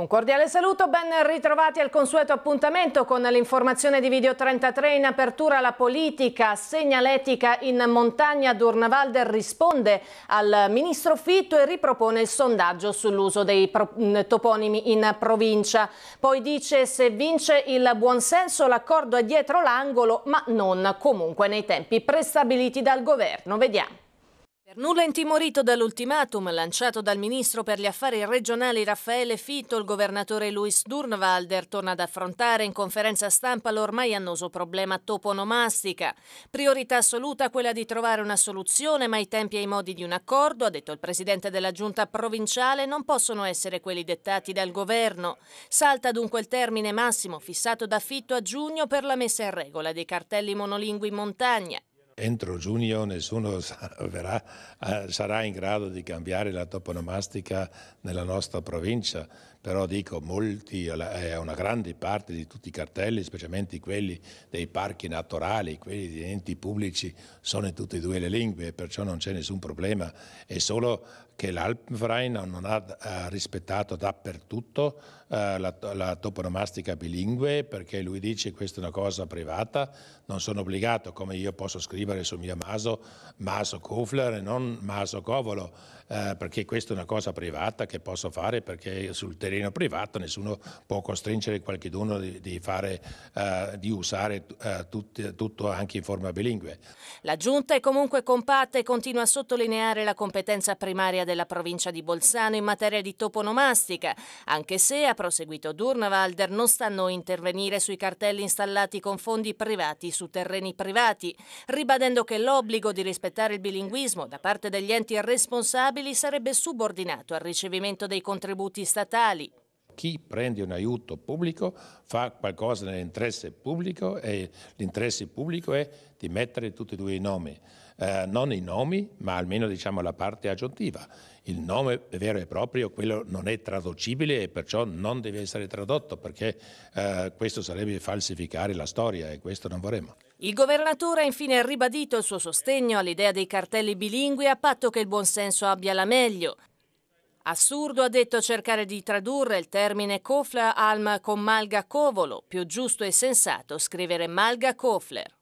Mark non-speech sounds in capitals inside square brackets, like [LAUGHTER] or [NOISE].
Un cordiale saluto, ben ritrovati al consueto appuntamento con l'informazione di Video 33 in apertura alla politica segnaletica in montagna. Durnavalder risponde al ministro Fitto e ripropone il sondaggio sull'uso dei toponimi in provincia. Poi dice se vince il buonsenso l'accordo è dietro l'angolo ma non comunque nei tempi prestabiliti dal governo. Vediamo. Per nulla intimorito dall'ultimatum lanciato dal ministro per gli affari regionali Raffaele Fitto, il governatore Luis Durnwalder torna ad affrontare in conferenza stampa l'ormai annoso problema toponomastica. Priorità assoluta quella di trovare una soluzione, ma i tempi e i modi di un accordo, ha detto il presidente della giunta provinciale, non possono essere quelli dettati dal governo. Salta dunque il termine massimo fissato da Fitto a giugno per la messa in regola dei cartelli monolingui in montagna entro giugno nessuno [LAUGHS] sarà, eh, sarà in grado di cambiare la toponomastica nella nostra provincia però dico molti, eh, una grande parte di tutti i cartelli, specialmente quelli dei parchi naturali, quelli di enti pubblici, sono in tutte e due le lingue, perciò non c'è nessun problema, è solo che l'Alpenverein non ha rispettato dappertutto eh, la, la, toponomastica bilingue perché lui dice che questa è una cosa privata, non sono obbligato come io posso scrivere sul mio maso Maso Kofler e non Maso Covolo eh, perché questa è una cosa privata che posso fare perché sul territorio terreno privato, nessuno può costringere qualcuno di, fare, uh, di usare uh, eh, tut, tutto anche in forma bilingue. La Giunta è comunque compatta e continua a sottolineare la competenza primaria della provincia di Bolzano in materia di toponomastica, anche se, ha proseguito Durnavalder, non stanno a intervenire sui cartelli installati con fondi privati su terreni privati, ribadendo che l'obbligo di rispettare il bilinguismo da parte degli enti responsabili sarebbe subordinato al ricevimento dei contributi statali chi prende un aiuto pubblico fa qualcosa nell'interesse pubblico e l'interesse pubblico è di mettere tutti e due i nomi. Eh, non i nomi, ma almeno diciamo, la parte aggiuntiva. Il nome vero e proprio, quello non è traducibile e perciò non deve essere tradotto perché eh, questo sarebbe falsificare la storia e questo non vorremmo. Il governatore ha infine ribadito il suo sostegno all'idea dei cartelli bilingui a patto che il buonsenso abbia la meglio. Assurdo ha detto cercare di tradurre il termine Kofler-Alm con Malga Covolo, più giusto e sensato scrivere Malga Kofler.